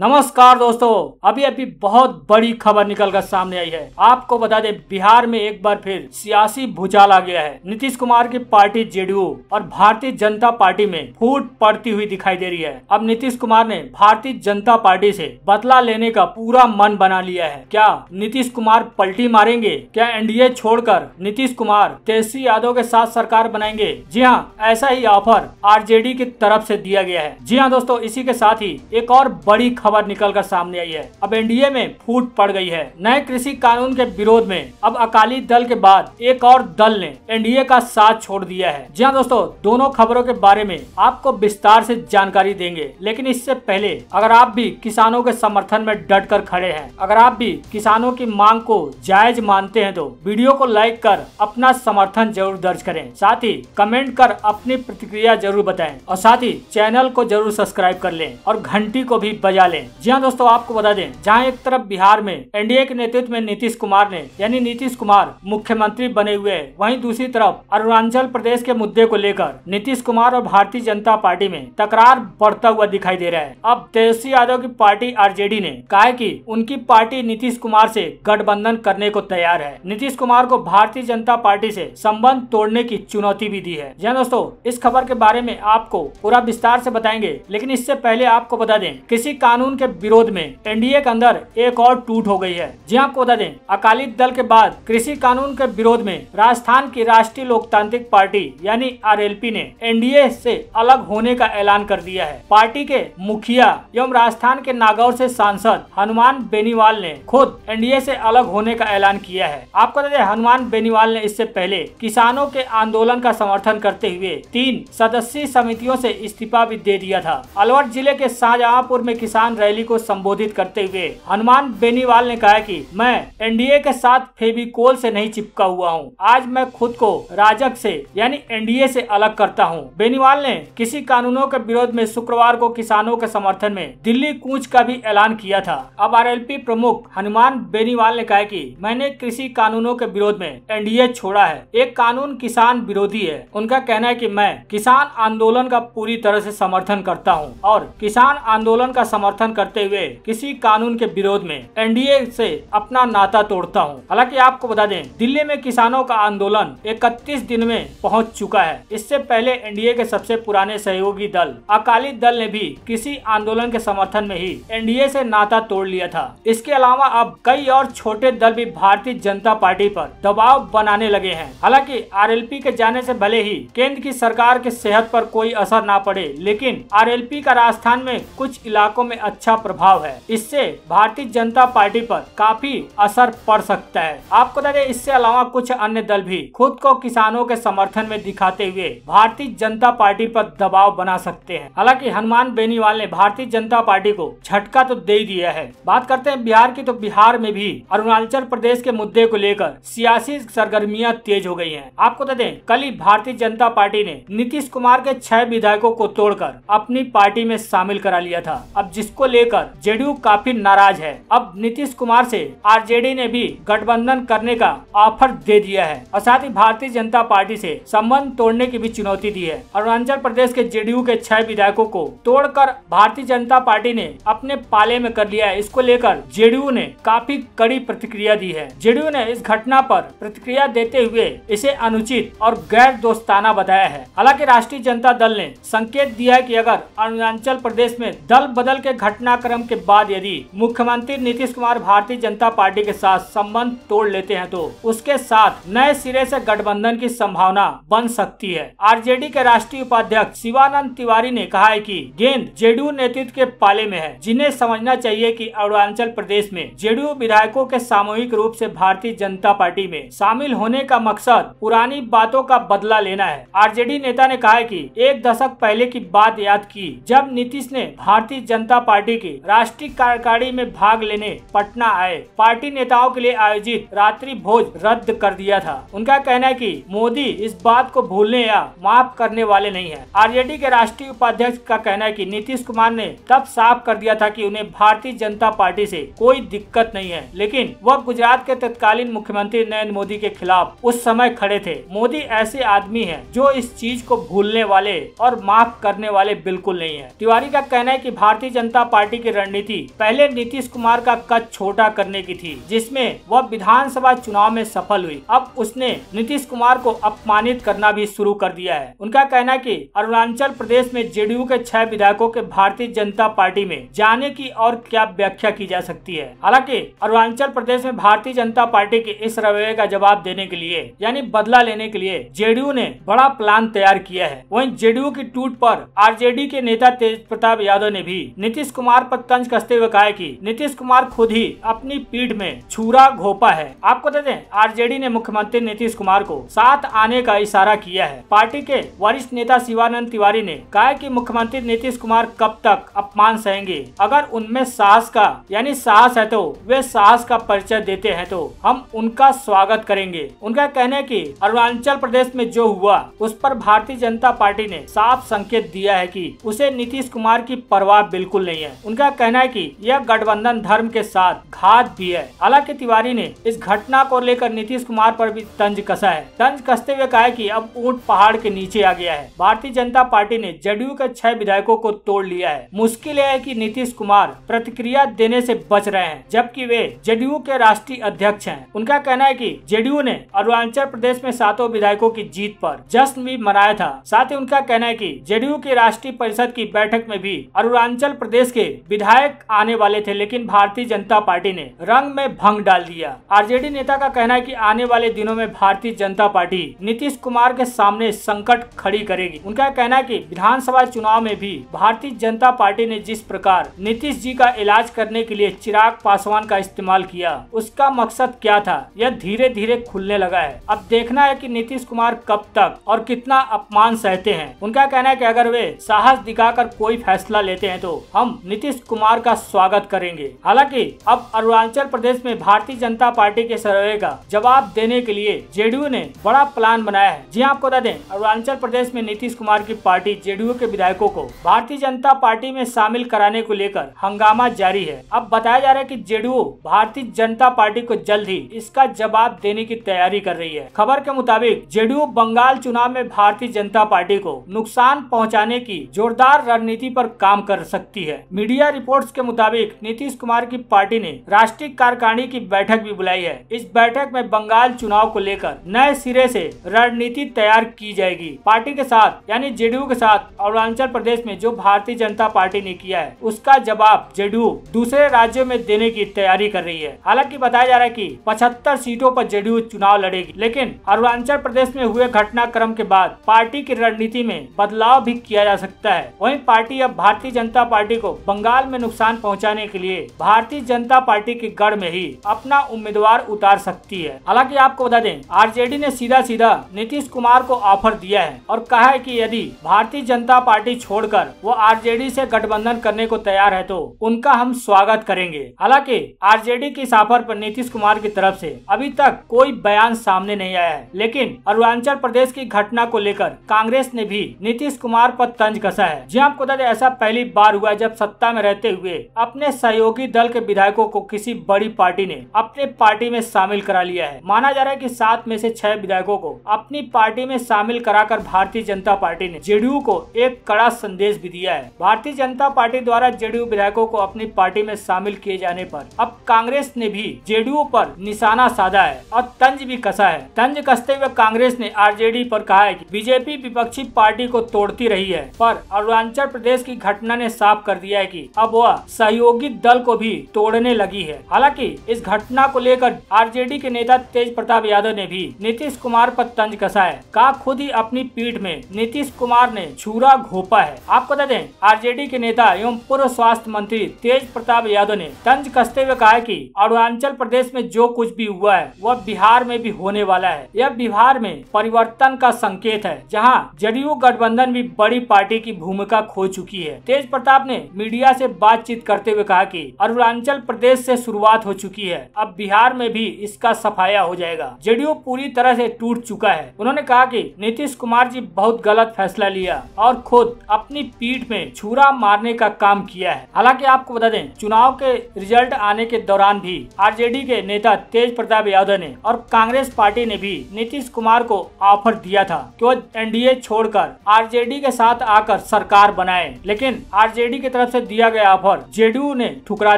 नमस्कार दोस्तों अभी अभी बहुत बड़ी खबर निकलकर सामने आई है आपको बता दें बिहार में एक बार फिर सियासी भूचाल आ गया है नीतीश कुमार की पार्टी जेडीयू और भारतीय जनता पार्टी में फूट पड़ती हुई दिखाई दे रही है अब नीतीश कुमार ने भारतीय जनता पार्टी से बदला लेने का पूरा मन बना लिया है क्या नीतीश कुमार पलटी मारेंगे क्या एनडीए छोड़कर नीतीश कुमार तेजस्वी यादव के साथ सरकार बनाएंगे जी हाँ ऐसा ही ऑफर आरजेडी की तरफ से दिया गया है जी हाँ दोस्तों इसी के साथ ही एक और बड़ी खबर खबर निकलकर सामने आई है अब एनडीए में फूट पड़ गई है नए कृषि कानून के विरोध में अब अकाली दल के बाद एक और दल ने एनडीए का साथ छोड़ दिया है जी हाँ दोस्तों दोनों खबरों के बारे में आपको विस्तार से जानकारी देंगे लेकिन इससे पहले अगर आप भी किसानों के समर्थन में डट कर खड़े हैं अगर आप भी किसानों की मांग को जायज मानते हैं तो वीडियो को लाइक कर अपना समर्थन जरूर दर्ज करें साथ ही कमेंट कर अपनी प्रतिक्रिया जरूर बताएं और साथ ही चैनल को जरूर सब्सक्राइब कर लें और घंटी को भी बजा लें दें जी हाँ दोस्तों आपको बता दें जहाँ एक तरफ बिहार में एनडीए के नेतृत्व में नीतीश कुमार ने यानी नीतीश कुमार मुख्यमंत्री बने हुए है वही दूसरी तरफ अरुणाचल प्रदेश के मुद्दे को लेकर नीतीश कुमार और भारतीय जनता पार्टी में तकरार बढ़ता हुआ दिखाई दे रहा है अब तेजस्वी यादव की पार्टी आर ने कहा की उनकी पार्टी नीतीश कुमार ऐसी गठबंधन करने को तैयार है नीतीश कुमार को भारतीय जनता पार्टी ऐसी संबंध तोड़ने की चुनौती भी दी है जी दोस्तों इस खबर के बारे में आपको पूरा विस्तार से बताएंगे लेकिन इससे पहले आपको बता दें किसी कानून कानून के विरोध में एनडीए के अंदर एक और टूट हो गई है जी हाँ, आपको बता दें अकाली दल के बाद कृषि कानून के विरोध में राजस्थान की राष्ट्रीय लोकतांत्रिक पार्टी यानी आरएलपी ने एनडीए से अलग होने का ऐलान कर दिया है पार्टी के मुखिया एवं राजस्थान के नागौर से सांसद हनुमान बेनीवाल ने खुद एनडीए से अलग होने का ऐलान किया है आपको बता दें हनुमान बेनीवाल ने इससे पहले किसानों के आंदोलन का समर्थन करते हुए तीन सदस्यीय समितियों से इस्तीफा भी दे दिया था अलवर जिले के शाहजहांपुर में किसान रैली को संबोधित करते हुए हनुमान बेनीवाल ने कहा कि मैं एनडीए के साथ फेविकोल से नहीं चिपका हुआ हूं। आज मैं खुद को राजक से यानी एनडीए से अलग करता हूं। बेनीवाल ने किसी कानूनों के विरोध में शुक्रवार को किसानों के समर्थन में दिल्ली कूच का भी ऐलान किया था अब आर प्रमुख हनुमान बेनीवाल ने कहा की मैंने कृषि कानूनों के विरोध में एनडीए छोड़ा है एक कानून किसान विरोधी है उनका कहना है की मैं किसान आंदोलन का पूरी तरह ऐसी समर्थन करता हूँ और किसान आंदोलन का समर्थन समर्थन करते हुए किसी कानून के विरोध में एनडीए से अपना नाता तोड़ता हूं। हालांकि आपको बता दें दिल्ली में किसानों का आंदोलन 31 दिन में पहुंच चुका है इससे पहले एनडीए के सबसे पुराने सहयोगी दल अकाली दल ने भी किसी आंदोलन के समर्थन में ही एनडीए से नाता तोड़ लिया था इसके अलावा अब कई और छोटे दल भी भारतीय जनता पार्टी पर दबाव बनाने लगे हैं हालांकि आरएलपी के जाने से भले ही केंद्र की सरकार के सेहत पर कोई असर ना पड़े लेकिन आरएलपी का राजस्थान में कुछ इलाकों में अच्छा प्रभाव है इससे भारतीय जनता पार्टी पर काफी असर पड़ सकता है आपको बता दें इससे अलावा कुछ अन्य दल भी खुद को किसानों के समर्थन में दिखाते हुए भारतीय जनता पार्टी पर दबाव बना सकते हैं हालांकि हनुमान बेनीवाल ने भारतीय जनता पार्टी को झटका तो दे दिया है बात करते हैं बिहार की तो बिहार में भी अरुणाचल प्रदेश के मुद्दे को लेकर सियासी सरगर्मियां तेज हो गई हैं। आपको बता दें कल ही भारतीय जनता पार्टी ने नीतीश कुमार के छह विधायकों को तोड़कर अपनी पार्टी में शामिल करा लिया था अब जिसको को लेकर जेडीयू काफी नाराज है अब नीतीश कुमार से आरजेडी ने भी गठबंधन करने का ऑफर दे दिया है और साथ ही भारतीय जनता पार्टी से संबंध तोड़ने की भी चुनौती दी है अरुणाचल प्रदेश के जेडीयू के छह विधायकों को तोड़कर भारतीय जनता पार्टी ने अपने पाले में कर लिया है इसको लेकर जेडीयू ने काफी कड़ी प्रतिक्रिया दी है जेडीयू ने इस घटना पर प्रतिक्रिया देते हुए इसे अनुचित और गैर दोस्ताना बताया है हालांकि राष्ट्रीय जनता दल ने संकेत दिया है कि अगर अरुणाचल प्रदेश में दल बदल के घटनाक्रम के बाद यदि मुख्यमंत्री नीतीश कुमार भारतीय जनता पार्टी के साथ संबंध तोड़ लेते हैं तो उसके साथ नए सिरे से गठबंधन की संभावना बन सकती है आरजेडी के राष्ट्रीय उपाध्यक्ष शिवानंद तिवारी ने कहा है कि गेंद जेडीयू नेतृत्व के पाले में है जिन्हें समझना चाहिए कि अरुणाचल प्रदेश में जेडीयू विधायकों के सामूहिक रूप से भारतीय जनता पार्टी में शामिल होने का मकसद पुरानी बातों का बदला लेना है आरजेडी नेता ने कहा है कि एक दशक पहले की बात याद की जब नीतीश ने भारतीय जनता पार्टी पार्टी की राष्ट्रीय कार्यकारी में भाग लेने पटना आए पार्टी नेताओं के लिए आयोजित रात्रि भोज रद्द कर दिया था उनका कहना है कि मोदी इस बात को भूलने या माफ करने वाले नहीं है आरजेडी के राष्ट्रीय उपाध्यक्ष का कहना है कि नीतीश कुमार ने तब साफ कर दिया था कि उन्हें भारतीय जनता पार्टी से कोई दिक्कत नहीं है लेकिन वह गुजरात के तत्कालीन मुख्यमंत्री नरेंद्र मोदी के खिलाफ उस समय खड़े थे मोदी ऐसे आदमी है जो इस चीज को भूलने वाले और माफ करने वाले बिल्कुल नहीं है तिवारी का कहना है की भारतीय जनता पार्टी की रणनीति पहले नीतीश कुमार का कद छोटा करने की थी जिसमे वह विधानसभा चुनाव में सफल हुई अब उसने नीतीश कुमार को अपमानित करना भी शुरू कर दिया है उनका कहना की कि अरुणाचल प्रदेश में जेडीयू के छह विधायकों के भारतीय जनता पार्टी में जाने की और क्या व्याख्या की जा सकती है हालांकि अरुणाचल प्रदेश में भारतीय जनता पार्टी के इस रवैये का जवाब देने के लिए यानी बदला लेने के लिए जेडीयू ने बड़ा प्लान तैयार किया है वहीं जेडीयू की टूट पर आरजेडी के नेता तेज प्रताप यादव ने भी नीतीश कुमार पर तंज कसते हुए कहा कि नीतीश कुमार खुद ही अपनी पीठ में छुरा घोपा है आपको बता दें आरजेडी ने मुख्यमंत्री नीतीश कुमार को साथ आने का इशारा किया है पार्टी के वरिष्ठ नेता शिवानंद तिवारी ने कहा कि मुख्यमंत्री नीतीश कुमार कब तक अपमान सहेंगे अगर उनमें साहस का यानी साहस है तो वे साहस का परिचय देते हैं तो हम उनका स्वागत करेंगे उनका कहना है की अरुणाचल प्रदेश में जो हुआ उस पर भारतीय जनता पार्टी ने साफ संकेत दिया है की उसे नीतीश कुमार की परवाह बिल्कुल नहीं है है उनका कहना है कि यह गठबंधन धर्म के साथ घात भी है हालांकि तिवारी ने इस घटना को लेकर नीतीश कुमार पर भी तंज कसा है तंज कसते हुए कहा कि अब ऊंट पहाड़ के नीचे आ गया है भारतीय जनता पार्टी ने जेडीयू के छह विधायकों को तोड़ लिया है मुश्किल है की नीतीश कुमार प्रतिक्रिया देने ऐसी बच रहे हैं जबकि वे जेडीयू के राष्ट्रीय अध्यक्ष है उनका कहना है की जेडीयू ने अरुणाचल प्रदेश में सातों विधायकों की जीत पर जश्न भी मनाया था साथ ही उनका कहना है कि जेडीयू की राष्ट्रीय परिषद की बैठक में भी अरुणाचल प्रदेश के के विधायक आने वाले थे लेकिन भारतीय जनता पार्टी ने रंग में भंग डाल दिया आरजेडी नेता का कहना है कि आने वाले दिनों में भारतीय जनता पार्टी नीतीश कुमार के सामने संकट खड़ी करेगी उनका कहना है की विधानसभा चुनाव में भी भारतीय जनता पार्टी ने जिस प्रकार नीतीश जी का इलाज करने के लिए चिराग पासवान का इस्तेमाल किया उसका मकसद क्या था यह धीरे धीरे खुलने लगा है अब देखना है की नीतीश कुमार कब तक और कितना अपमान सहते हैं उनका कहना है की अगर वे साहस दिखाकर कोई फैसला लेते हैं तो हम नीतीश कुमार का स्वागत करेंगे हालांकि अब अरुणाचल प्रदेश में भारतीय जनता पार्टी के सर्वे का जवाब देने के लिए जेडीयू ने बड़ा प्लान बनाया है जी हाँ, आपको बता दें अरुणाचल प्रदेश में नीतीश कुमार की पार्टी जेडीयू के विधायकों को भारतीय जनता पार्टी में शामिल कराने को लेकर हंगामा जारी है अब बताया जा रहा है की जेडीयू भारतीय जनता पार्टी को जल्द ही इसका जवाब देने की तैयारी कर रही है खबर के मुताबिक जेडीयू बंगाल चुनाव में भारतीय जनता पार्टी को नुकसान पहुँचाने की जोरदार रणनीति आरोप काम कर सकती है मीडिया रिपोर्ट्स के मुताबिक नीतीश कुमार की पार्टी ने राष्ट्रीय कार्यकारिणी की बैठक भी बुलाई है इस बैठक में बंगाल चुनाव को लेकर नए सिरे से रणनीति तैयार की जाएगी पार्टी के साथ यानी जेडीयू के साथ अरुणाचल प्रदेश में जो भारतीय जनता पार्टी ने किया है उसका जवाब जेडीयू दूसरे राज्यों में देने की तैयारी कर रही है हालांकि बताया जा रहा है की पचहत्तर सीटों आरोप जेडीयू चुनाव लड़ेगी लेकिन अरुणाचल प्रदेश में हुए घटनाक्रम के बाद पार्टी की रणनीति में बदलाव भी किया जा सकता है वही पार्टी अब भारतीय जनता पार्टी को बंगाल में नुकसान पहुंचाने के लिए भारतीय जनता पार्टी के गढ़ में ही अपना उम्मीदवार उतार सकती है हालांकि आपको बता दें आरजेडी ने सीधा सीधा नीतीश कुमार को ऑफर दिया है और कहा है कि यदि भारतीय जनता पार्टी छोड़कर वो आरजेडी से गठबंधन करने को तैयार है तो उनका हम स्वागत करेंगे हालांकि आरजेडी के इस ऑफर पर नीतीश कुमार की तरफ से अभी तक कोई बयान सामने नहीं आया है लेकिन अरुणाचल प्रदेश की घटना को लेकर कांग्रेस ने भी नीतीश कुमार पर तंज कसा है जी हाँ, आपको बता दें ऐसा पहली बार हुआ जब सत्ता में रहते हुए अपने सहयोगी दल के विधायकों को किसी बड़ी पार्टी ने अपने पार्टी में शामिल करा लिया है माना जा रहा है कि सात में से छह विधायकों को अपनी पार्टी में शामिल कराकर भारतीय जनता पार्टी ने जेडीयू को एक कड़ा संदेश भी दिया है भारतीय जनता पार्टी द्वारा जेडीयू विधायकों को अपनी पार्टी में शामिल किए जाने पर अब कांग्रेस ने भी जेडीयू पर निशाना साधा है और तंज भी कसा है तंज कसते हुए कांग्रेस ने आरजेडी पर कहा है कि बीजेपी विपक्षी पार्टी को तोड़ती रही है पर अरुणाचल प्रदेश की घटना ने साफ कर दिया जाएगी अब वह सहयोगी दल को भी तोड़ने लगी है हालांकि इस घटना को लेकर आरजेडी के नेता तेज प्रताप यादव ने भी नीतीश कुमार पर तंज कसा है कहा खुद ही अपनी पीठ में नीतीश कुमार ने छुरा घोपा है आपको बता दें आरजेडी के नेता एवं पूर्व स्वास्थ्य मंत्री तेज प्रताप यादव ने तंज कसते हुए कहा की अरुणाचल प्रदेश में जो कुछ भी हुआ है वह बिहार में भी होने वाला है यह बिहार में परिवर्तन का संकेत है जहाँ जदयू गठबंधन भी बड़ी पार्टी की भूमिका खो चुकी है तेज प्रताप ने मीडिया से बातचीत करते हुए कहा कि अरुणाचल प्रदेश से शुरुआत हो चुकी है अब बिहार में भी इसका सफाया हो जाएगा जेडीयू पूरी तरह से टूट चुका है उन्होंने कहा कि नीतीश कुमार जी बहुत गलत फैसला लिया और खुद अपनी पीठ में छुरा मारने का काम किया है हालांकि आपको बता दें चुनाव के रिजल्ट आने के दौरान भी आर के नेता तेज प्रताप यादव ने और कांग्रेस पार्टी ने भी नीतीश कुमार को ऑफर दिया था की वो एन छोड़कर आरजेडी के साथ आकर सरकार बनाए लेकिन आरजेडी की तरफ से से दिया गया ऑफर जेडीयू ने ठुकरा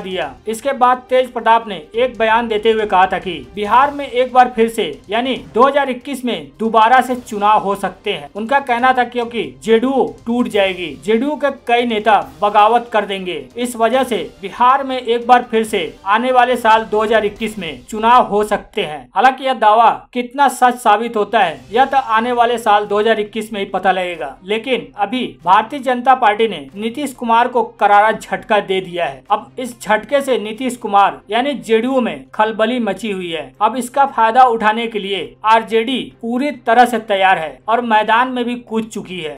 दिया इसके बाद तेज प्रताप ने एक बयान देते हुए कहा था कि बिहार में एक बार फिर से यानी 2021 में दोबारा से चुनाव हो सकते हैं उनका कहना था क्योंकि जेडीयू टूट जाएगी जेडीयू के कई नेता बगावत कर देंगे इस वजह ऐसी बिहार में एक बार फिर ऐसी आने वाले साल दो में चुनाव हो सकते हैं हालांकि यह दावा कितना सच साबित होता है यह तो आने वाले साल दो में ही पता लगेगा लेकिन अभी भारतीय जनता पार्टी ने नीतीश कुमार को कर करारा झटका दे दिया है अब इस झटके से नीतीश कुमार यानी जेडीयू में खलबली मची हुई है अब इसका फायदा उठाने के लिए आरजेडी पूरी तरह से तैयार है और मैदान में भी कूद चुकी है